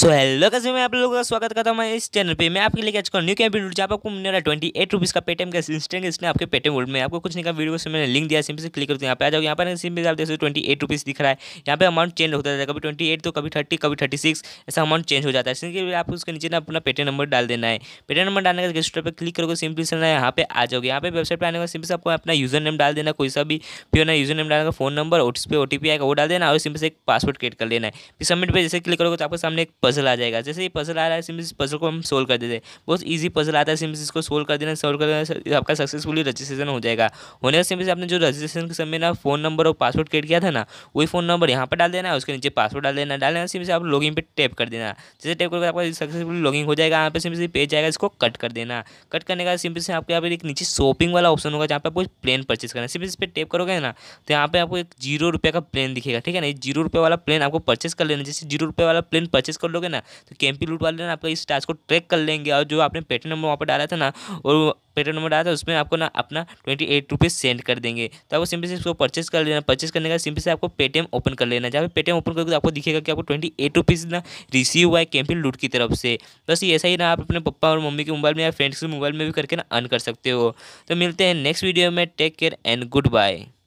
so hello कैसे मैं आप लोगों का स्वागत करता हूँ मैं इस चैनल पे मैं आपके लिए कैच कर न्यू कैम वीडियो जहाँ आपको मिल रहा ट्वेंटी एट रुपीज़ का पेटीएम का इंस्टेंट इसने आपके पेटीएम वर्ल्ड में आपको कुछ नहीं का वीडियो से मैंने लिंक दिया सिंपल से क्लिक करते हैं यहाँ पे आ जाओ यहाँ पर सिंपल आप देख सकते ट्वेंटी एट रुपीज़ दिख रहा है यहाँ पे अमाउंट चेंज होता है कभी ट्वेंटी एट तो कभी थर्टी कभी थर्टी सिक्स ऐसा अमाउंट चेंज हो जाता है इसलिए आप उसके नीचे ना अपना पेटीएम नंबर डाल देना है पेटीएम नंबर डालने का रजिस्टर पर क्लिक करोगे सिंपल से ना यहाँ पे आ जाओगे यहाँ पे वेबसाइट पर आने का सिंपल से आपको अपना यूजर नेम डाल देना कोई सा भी फिर ना यूजर नेम डालने का फोन नंबर उस पर ओ आएगा वो डाल देना और सिंपल से एक पासवर्ड क्रिएट कर लेना है फिर सबमिट पर जैसे क्लिक करोगे तो आपके सामने एक पजल आ जाएगा जैसे ये पजल आ रहा है सिंपली इस पजल को हम सोल्व कर देते हैं बहुत ईजी पजल आता है सिम्स इसको सोल्व कर देना सोल्व कर देना आपका सक्सेसफुली रजिस्ट्रेशन हो जाएगा होने सिंपली आपने जो रजिस्ट्रेशन के समय ना फोन नंबर और पासवर्ड क्रिएट किया था ना वही फोन नंबर यहाँ पर डाल देना है उसके नीचे पासवर्ड डाल देना डाल देना सिंपली आप लॉगिन पर टैप कर देना जैसे टैप करके आपका सक्सेसफुली लॉगिन हो जाएगा यहाँ पर सिंपली पेज आएगा इसको कट कर देना कट करने का सिंपली से आपके यहाँ पर एक नीचे शॉपिंग वाला ऑप्शन होगा जहाँ पर आपको प्लेन परचेज करना है इस पर टैप करोगे ना तो यहाँ पर आपको एक जीरो रुपये का प्लेन दिखेगा ठीक है ना जीरो रुपये वाला प्लेन आपको परचेज कर लेना जैसे जीरो रुपये वाला प्लेन परचेज करो कर लोगे ना तो कैंपी लूट वाले ना आपका इस टास्क को ट्रैक कर लेंगे और जो आपने पेटर्न नंबर वहाँ पर डाला था ना और पेट्रोल नंबर डाला था उसमें आपको ना अपना ट्वेंटी एट रुपीज़ सेंड कर देंगे तो आपको सिंपल से इसको परचेस कर लेना परचेस करने का सिंपल से आपको पेटीएम ओपन कर लेना जहाँ पे पेटीएम ओपन करोगे तो आपको दिखेगा कि आपको ट्वेंटी एट रुपीज़ ना रिसीव हुआ है कैंपिन लूट की तरफ से बस ऐसा ही ना आप अपने पप्पा और मम्मी के मोबाइल में या फ्रेंड्स के मोबाइल में भी करके ना अर्न कर सकते हो तो मिलते हैं नेक्स्ट वीडियो में take care and good bye